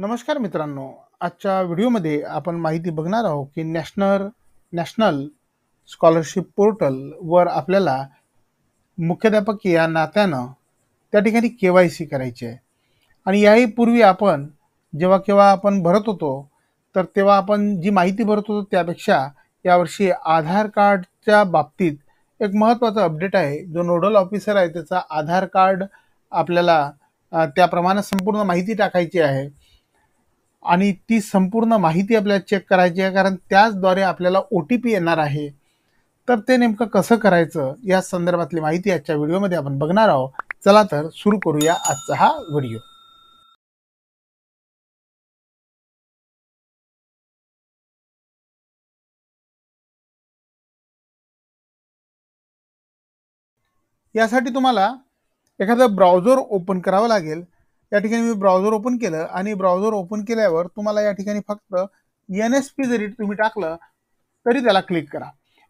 नमस्कार मित्रांनो आजच्या व्हिडिओमध्ये आपण माहिती बघणार आहोत की नॅशनल नॅशनल स्कॉलरशिप पोर्टलवर आपल्याला मुख्याध्यापक या नात्यानं त्या ठिकाणी के वाय सी करायची आहे आणि याही पूर्वी आपण जेव्हा केव्हा आपण भरत होतो तर तेव्हा आपण जी माहिती भरत होतो त्यापेक्षा यावर्षी आधार कार्डच्या बाबतीत एक महत्त्वाचा अपडेट आहे जो नोडल ऑफिसर आहे त्याचा आधार कार्ड आपल्याला त्याप्रमाणे संपूर्ण माहिती टाकायची आहे आणि ती संपूर्ण माहिती आपल्याला चेक करायची आहे कारण त्याचद्वारे आपल्याला ओ टी पी येणार आहे तर ते नेमकं कसं करायचं या संदर्भातली माहिती आजच्या व्हिडिओमध्ये आपण बघणार आहोत चला तर सुरू करूया आजचा हा व्हिडिओ यासाठी तुम्हाला एखादं ब्राउझर ओपन करावं लागेल या ठिकाणी मी ब्राउझर ओपन केलं आणि ब्राउझर ओपन केल्यावर तुम्हाला या ठिकाणी फक्त एन एस पी जरी तुम्ही टाकलं तरी त्याला क्लिक करा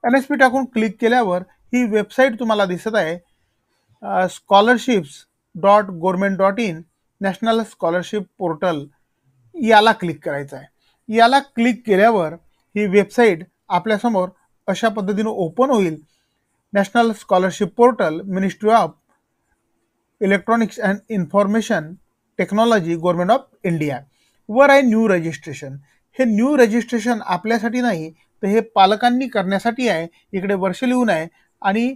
एन एस पी टाकून क्लिक केल्यावर ही वेबसाईट तुम्हाला दिसत आहे scholarships dot government dot in national scholarship portal याला क्लिक करायचं आहे याला क्लिक केल्यावर ही वेबसाईट आपल्यासमोर अशा पद्धतीनं ओपन होईल national scholarship portal ministry of electronics and information technology government of India वर आहे न्यू रजिस्ट्रेशन हे न्यू रजिस्ट्रेशन आपल्यासाठी नाही तर हे पालकांनी करण्यासाठी आहे इकडे वर्ष लिहून आहे आणि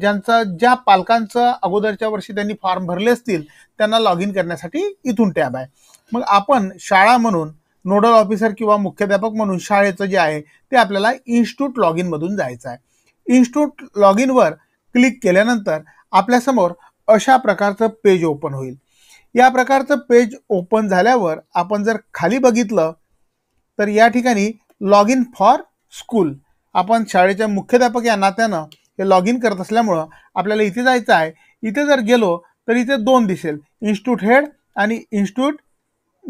ज्यांचा ज्या पालकांचं अगोदरच्या वर्षी त्यांनी फॉर्म भरले असतील त्यांना लॉग इन करण्यासाठी इथून टॅब आहे मग आपण शाळा म्हणून नोडल ऑफिसर किंवा मुख्याध्यापक म्हणून शाळेचं जे आहे ते आपल्याला इन्स्टिट्यूट लॉग इनमधून जायचं आहे इन्स्टिट्यूट लॉग इनवर क्लिक केल्यानंतर आपल्यासमोर अशा प्रकारचं पेज ओपन होईल या प्रकारचं पेज ओपन झाल्यावर आपण जर खाली बघितलं तर या ठिकाणी लॉग इन फॉर स्कूल आपण शाळेच्या मुख्याध्यापक या नात्यानं हे लॉग इन करत असल्यामुळं आपल्याला इथे जायचं आहे इथे जर गेलो तर इथे दोन दिसेल इन्स्टिट्यूट हेड आणि इन्स्टिट्यूट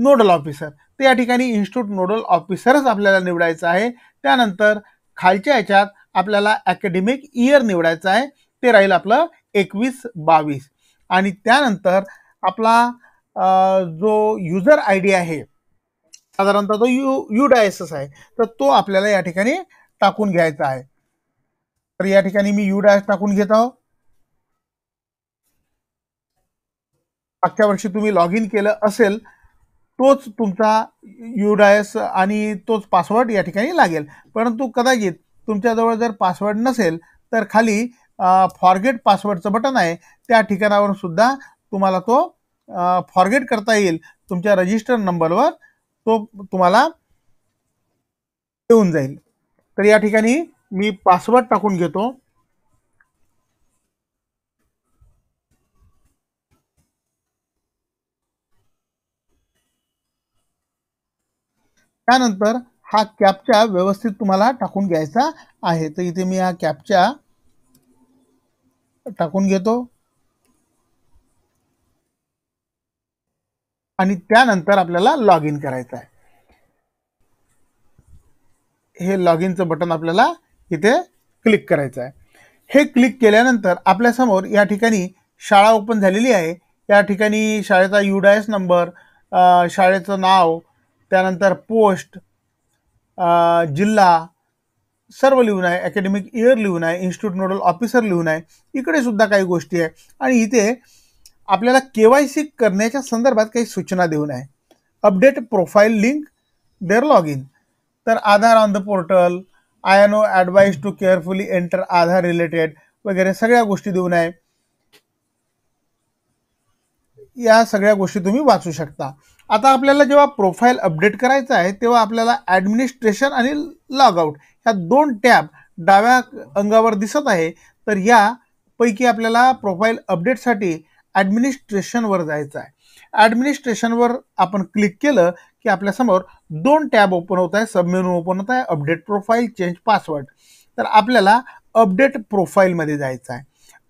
नोडल ऑफिसर तर या ठिकाणी इन्स्टिट्यूट नोडल ऑफिसरच आपल्याला निवडायचं आहे त्यानंतर खालच्या याच्यात आपल्याला अकॅडमिक इयर निवडायचं आहे ते राहील आपलं एकवीस बावीस आणि त्यानंतर आपला जो युजर आय डी आहे साधारणतः तो यू यू डायसस आहे तर तो आपल्याला या ठिकाणी टाकून घ्यायचा आहे तर या ठिकाणी मी यू डायस टाकून घेत आहोत मागच्या वर्षी तुम्ही लॉग इन केलं असेल तोच तुमचा यू डायस आणि तोच पासवर्ड या ठिकाणी लागेल परंतु कदाचित तुमच्याजवळ जर पासवर्ड नसेल तर खाली फॉरगेट पासवर्डचं बटन आहे त्या ठिकाणावर सुद्धा तुम्हाला तो फॉरगेट करता येईल तुमच्या रजिस्टर नंबरवर तो तुम्हाला येऊन जाईल तर या ठिकाणी मी पासवर्ड टाकून घेतो त्यानंतर हा कॅपचा व्यवस्थित तुम्हाला टाकून घ्यायचा आहे तर इथे मी हा कॅपचा टाकून घेतो आणि त्यानंतर आपल्याला लॉग इन करायचं आहे हे लॉग इनचं बटन आपल्याला इथे क्लिक करायचं आहे हे क्लिक केल्यानंतर आपल्यासमोर या ठिकाणी शाळा ओपन झालेली आहे या ठिकाणी शाळेचा डायस नंबर शाळेचं नाव त्यानंतर पोस्ट जिल्हा सर्व लिहून आहे अकॅडमिक इयर लिहून आहे इन्स्टिट्यूट नोडल ऑफिसर लिहून आहे इकडे सुद्धा काही गोष्टी आहे आणि इथे आपल्याला केवायसी करण्याच्या संदर्भात काही सूचना देऊन आहे update profile link there log in तर Aadhaar on the portal I no advise to carefully enter Aadhaar related वगैरे सगळ्या गोष्टी देऊन आहे या सगळ्या गोष्टी तुम्ही वाचू शकता आता आपल्याला जेव्हा प्रोफाईल अपडेट करायचं आहे तेव्हा आपल्याला ॲडमिनिस्ट्रेशन आणि लॉग आऊट ह्या दोन टॅब डाव्या अंगावर दिसत आहे तर यापैकी आपल्याला प्रोफाईल अपडेटसाठी ॲडमिनिस्ट्रेशनवर जायचं आहे ॲडमिनिस्ट्रेशनवर आपण क्लिक केलं की आपल्यासमोर दोन टॅब ओपन होत आहे सबमेनू ओपन होत आहे अपडेट प्रोफाईल चेंज पासवर्ड तर आपल्याला अपडेट प्रोफाईलमध्ये जायचं आहे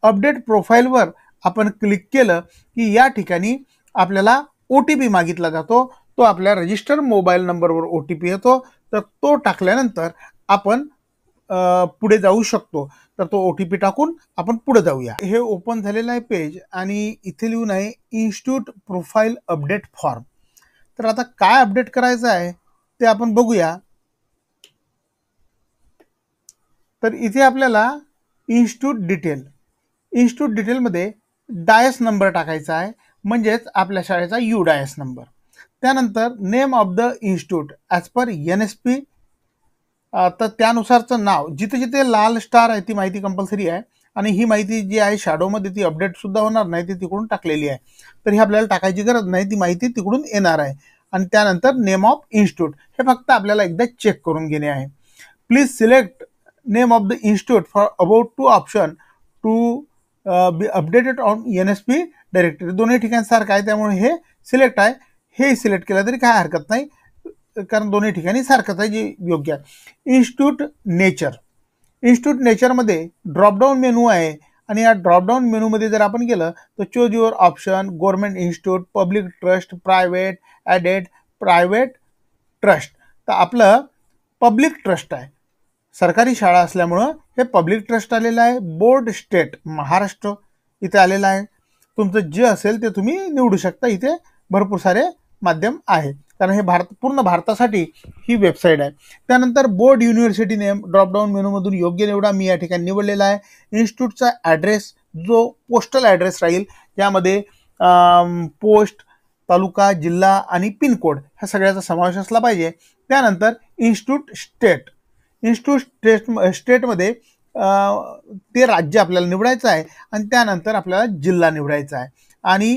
अपडेट प्रोफाईलवर आपण क्लिक केलं की या ठिकाणी आपल्याला ओ टी पी मागितला जातो तो आपल्या रजिस्टर मोबाईल नंबरवर ओ टी पी येतो तर तो टाकल्यानंतर आपण पुढे जाऊ शकतो तर तो ओ टी पी टाकून आपण पुढे जाऊया हे ओपन झालेलं आहे पेज आणि इथे लिहून आहे इन्स्टिट्यूट प्रोफाईल अपडेट फॉर्म तर आता काय अपडेट करायचं आहे ते आपण बघूया तर इथे आपल्याला इन्स्टिट्यूट डिटेल इन्स्टिट्यूट डिटेलमध्ये डायस नंबर टाकायचा आहे म्हणजेच आपल्या शाळेचा यू डायस नंबर त्यानंतर name of the institute as per N S P तर त्यानुसारचं नाव जिथे जिथे लाल स्टार आहे ती माहिती कंपल्सरी आहे आणि ही माहिती जी आहे शॅडोमध्ये ती अपडेट सुद्धा होणार नाही ती तिकडून टाकलेली आहे तर ही आपल्याला टाकायची गरज नाही ती माहिती तिकडून येणार आहे आणि त्यानंतर नेम ऑफ इन्स्टिट्यूट हे फक्त आपल्याला एकदा चेक करून घेणे आहे please select name of the institute for about to option to be updated on N S P directory दोन्ही ठिकाणी सारखं आहे त्यामुळे हे सिलेक्ट आहे हे सिलेक्ट केलं तरी काय हरकत नाही कारण दोन्ही ठिकाणी सारखंच आहे जे योग्य आहे इन्स्टिट्यूट नेचर इन्स्टिट्यूट नेचरमध्ये ड्रॉपडाऊन मेनू आहे आणि या ड्रॉपडाऊन मेनूमध्ये जर आपण केलं तर choose your option government institute public trust private aided private trust तर आपलं पब्लिक ट्रस्ट आहे सरकारी शाळा असल्यामुळं हे पब्लिक ट्रस्ट आलेलं आहे बोर्ड स्टेट महाराष्ट्र इथे आलेलं आहे तुमचं जे असेल ते तुम्ही निवडू शकता इथे भरपूर सारे माध्यम आहे कारण हे भारत पूर्ण भारतासाठी ही वेबसाईट आहे त्यानंतर बोर्ड युनिव्हर्सिटी नेम ड्रॉपडाऊन मेनूमधून योग्य निवडा मी या ठिकाणी निवडलेला आहे इन्स्टिट्यूटचा ॲड्रेस जो पोस्टल ॲड्रेस राहील यामध्ये पोस्ट तालुका जिल्हा आणि पिनकोड ह्या सगळ्याचा समावेश असला पाहिजे त्यानंतर इन्स्टिट्यूट स्टेट इन्स्टिट्यूट स्टेट स्टेटमध्ये ते राज्य आपल्याला निवडायचं आहे आणि त्यानंतर आपल्याला जिल्हा निवडायचा आहे आणि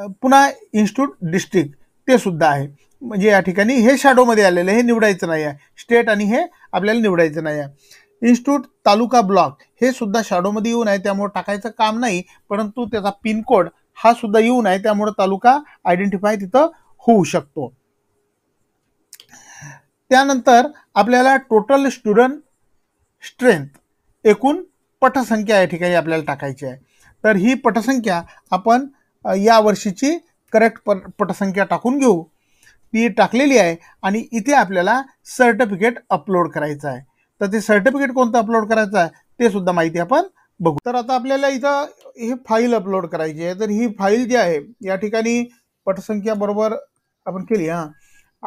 पुन्हा इन्स्टिट्यूट डिस्ट्रिक्ट ते सुद्धा आहे म्हणजे या ठिकाणी हे शॅडोमध्ये आलेलं हे निवडायचं नाही आहे स्टेट आणि हे आपल्याला निवडायचं नाही आहे इन्स्टिट्यूट तालुका ब्लॉक हे सुद्धा शॅडोमध्ये येऊन आहे त्यामुळे टाकायचं काम नाही परंतु त्याचा पिनकोड हा सुद्धा येऊन आहे त्यामुळे तालुका आयडेंटिफाय तिथं होऊ शकतो त्यानंतर आपल्याला टोटल स्टुडंट स्ट्रेंथ एकूण पटसंख्या या ठिकाणी आपल्याला टाकायची आहे तर ही पटसंख्या आपण या वर्षीची करेक्ट प पटसंख्या टाकून घेऊ ती टाकलेली आहे आणि इथे आपल्याला सर्टिफिकेट अपलोड करायचं आहे तर ते सर्टिफिकेट कोणतं अपलोड करायचं आहे ते सुद्धा माहिती आपण बघू तर आता आपल्याला इथं ही फाईल अपलोड करायची आहे तर ही फाईल जी आहे या ठिकाणी पटसंख्या बरोबर आपण केली हां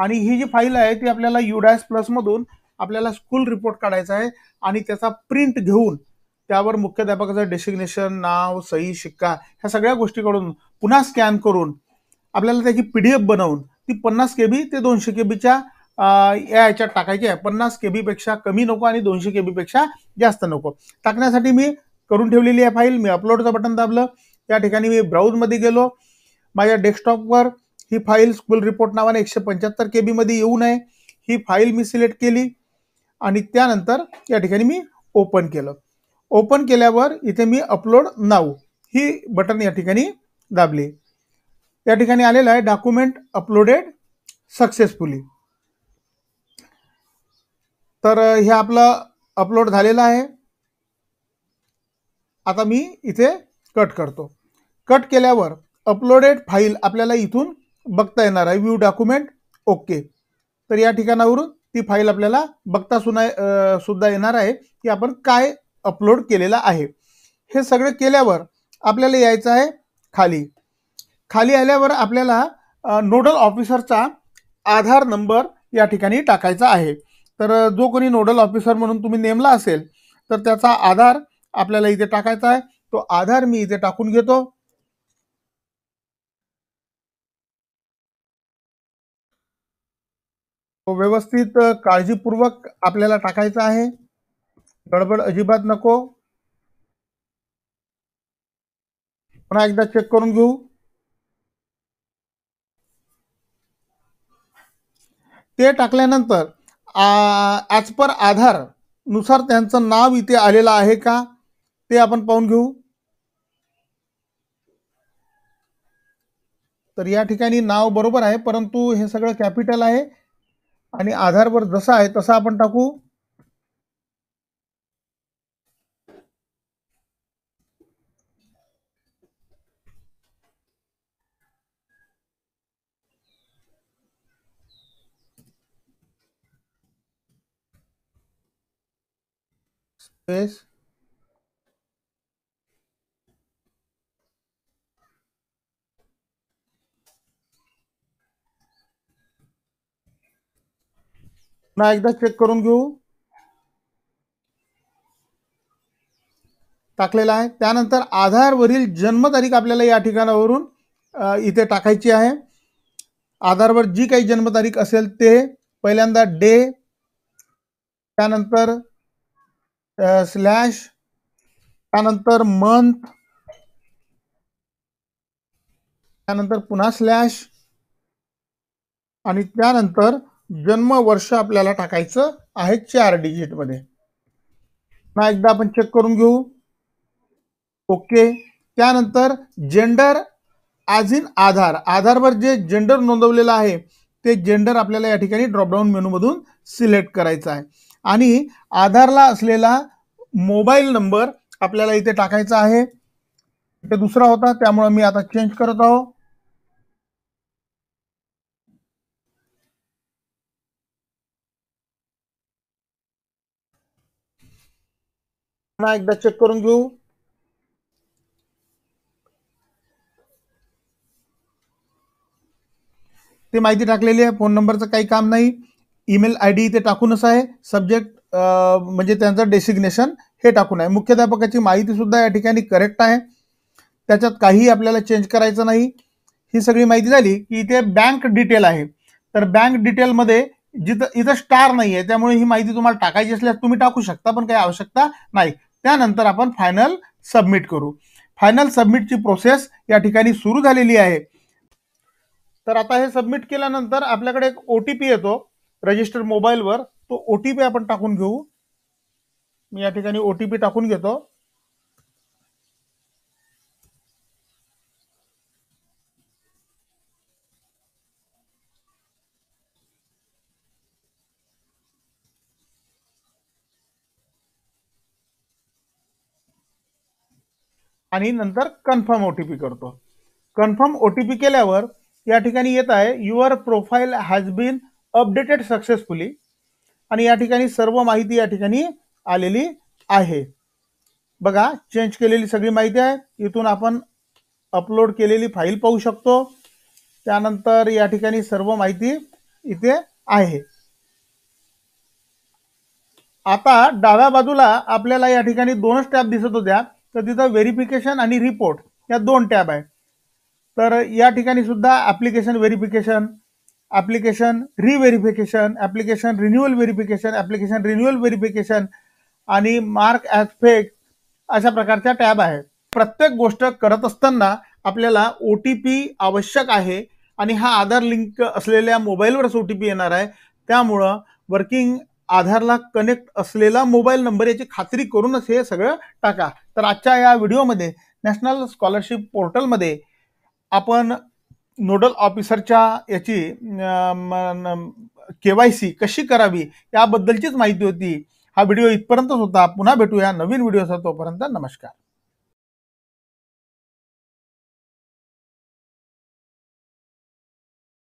आणि ही जी फाईल आहे ती आपल्याला युडायस प्लसमधून आपल्याला स्कूल रिपोर्ट काढायचा आहे आणि त्याचा प्रिंट घेऊन त्यावर मुख्याध्यापकाचं डेसिग्नेशन नाव सही शिक्का ह्या सगळ्या गोष्टीकडून पुन्हा स्कॅन करून आपल्याला त्याची पी डी एफ बनवून ती पन्नास के बी ते दोनशे के बीच्या या याच्यात टाकायची आहे पन्नास के बीपेक्षा कमी नको आणि दोनशे के बीपेक्षा जास्त नको टाकण्यासाठी मी करून ठेवलेली आहे फाईल मी अपलोडचं बटन दाबलं या ठिकाणी मी ब्राऊजमध्ये गेलो माझ्या डेस्कटॉपवर ही फाईल स्कूल रिपोर्ट नावाने एकशे पंच्याहत्तर के बीमध्ये येऊ नये ही फाईल मी सिलेक्ट केली आणि त्यानंतर या ठिकाणी मी ओपन केलं ओपन केल्यावर इथे मी अपलोड नाव ही बटन या ठिकाणी दाबली या ठिकाणी आलेलं आहे डॉक्युमेंट अपलोडेड सक्सेसफुली तर हे आपलं अपलोड झालेलं आहे आता मी इथे कट करतो कट केल्यावर अपलोडेड फाईल आपल्याला इथून बघता येणार आहे व्यू डॉक्युमेंट ओके तर या ठिकाणावरून ती फाईल आपल्याला बघता सुना सुद्धा येणार आहे की आपण काय अपलोड केलेला आहे हे सगळं केल्यावर आपल्याला यायचं आहे खाली खाली आल्यावर आपल्याला नोडल ऑफिसरचा आधार नंबर या ठिकाणी टाकायचा आहे तर जो कोणी नोडल ऑफिसर म्हणून तुम्ही नेमला असेल तर त्याचा आधार आपल्याला इथे टाकायचा आहे तो आधार मी इथे टाकून घेतो तो व्यवस्थित काळजीपूर्वक आपल्याला टाकायचा आहे गडबड अजिबात नको पुन्हा एकदा चेक करून घेऊ ते टाकल्यानंतर ॲज पर आधार नुसार त्यांचं नाव इथे आलेलं आहे का ते आपण पाहून घेऊ तर या ठिकाणी नाव बरोबर आहे परंतु हे सगळं कॅपिटल आहे आणि आधारवर जसं आहे तसं आपण टाकू es ना एकदा चेक करून घेऊ टाकलेला आहे त्यानंतर आधारवरील जन्मतारीख आपल्याला या ठिकाणावरून इथे टाकायची आहे आधारवर जी काही जन्मतारीख असेल ते पहिल्यांदा डे त्यानंतर स्लॅश त्यानंतर मंथ त्यानंतर पुन्हा स्लॅश आणि त्यानंतर जन्म वर्ष आपल्याला टाकायचं आहे चार डिजिटमध्ये ना एकदा आपण चेक करून घेऊ ओके त्यानंतर जेंडर ॲज इन आधार आधारवर जे जेंडर नोंदवलेलं आहे ते जेंडर आपल्याला या ठिकाणी ड्रॉपडाऊन मधून सिलेक्ट करायचं आहे आणि आधारला असलेला मोबाईल नंबर आपल्याला इथे टाकायचा आहे इथे दुसरा होता त्यामुळे मी आता चेंज करत आहो पुन्हा एकदा चेक करून घेऊ ते माहिती टाकलेली आहे फोन नंबरचं काही काम नाही ईमेल आय डी इथे टाकूनच आहे सब्जेक्ट म्हणजे त्यांचं डेसिग्नेशन हे टाकून आहे मुख्याध्यापकाची सुद्धा या ठिकाणी करेक्ट आहे त्याच्यात काहीही आपल्याला चेंज करायचं नाही ही सगळी माहिती झाली की इथे बँक डिटेल आहे तर बँक डिटेलमध्ये जिथं इथं स्टार नाही आहे त्यामुळे ही माहिती तुम्हाला टाकायची असल्यास तुम्ही टाकू शकता पण काही आवश्यकता नाही त्यानंतर आपण फायनल सबमिट करू फायनल सबमिटची प्रोसेस या ठिकाणी सुरू झालेली आहे तर आता हे सबमिट केल्यानंतर आपल्याकडे एक ओ टी पी येतो रजिस्टर वर तो ओटीपी आपण टाकून घेऊ मी या ठिकाणी ओटीपी टी पी टाकून घेतो आणि नंतर कन्फर्म ओटीपी करतो कन्फर्म ओ टी केल्यावर या ठिकाणी येत आहे your profile has been updated successfully आणि या ठिकाणी सर्व माहिती या ठिकाणी आलेली आहे बघा चेंज केलेली सगळी माहिती आहे इथून आपण अपलोड केलेली फाईल पाहू शकतो त्यानंतर या ठिकाणी सर्व माहिती इथे आहे आता डाव्या बाजूला आपल्याला या ठिकाणी दोनच टॅब दिसत होत्या तर तिथं व्हेरिफिकेशन आणि रिपोर्ट या दोन टॅब आहे तर या ठिकाणी सुद्धा application verification application reverification application renewal verification application renewal verification आणि मार्क ॲज फेक अशा प्रकारच्या टॅब आहेत प्रत्येक गोष्ट करत असताना आपल्याला ओ टी पी आवश्यक आहे आणि हा आधार लिंक असलेल्या मोबाईलवरच ओ टी पी येणार आहे त्यामुळं वर्किंग आधारला कनेक्ट असलेला मोबाईल नंबर याची खात्री करूनच हे सगळं टाका तर आजच्या या व्हिडिओमध्ये नॅशनल स्कॉलरशिप पोर्टलमध्ये आपण नोडल ऑफिसरच्या याची के सी कशी करावी याबद्दलचीच माहिती होती हा व्हिडिओ इथपर्यंतच होता पुन्हा भेटूया नवीन व्हिडिओचा तोपर्यंत नमस्कार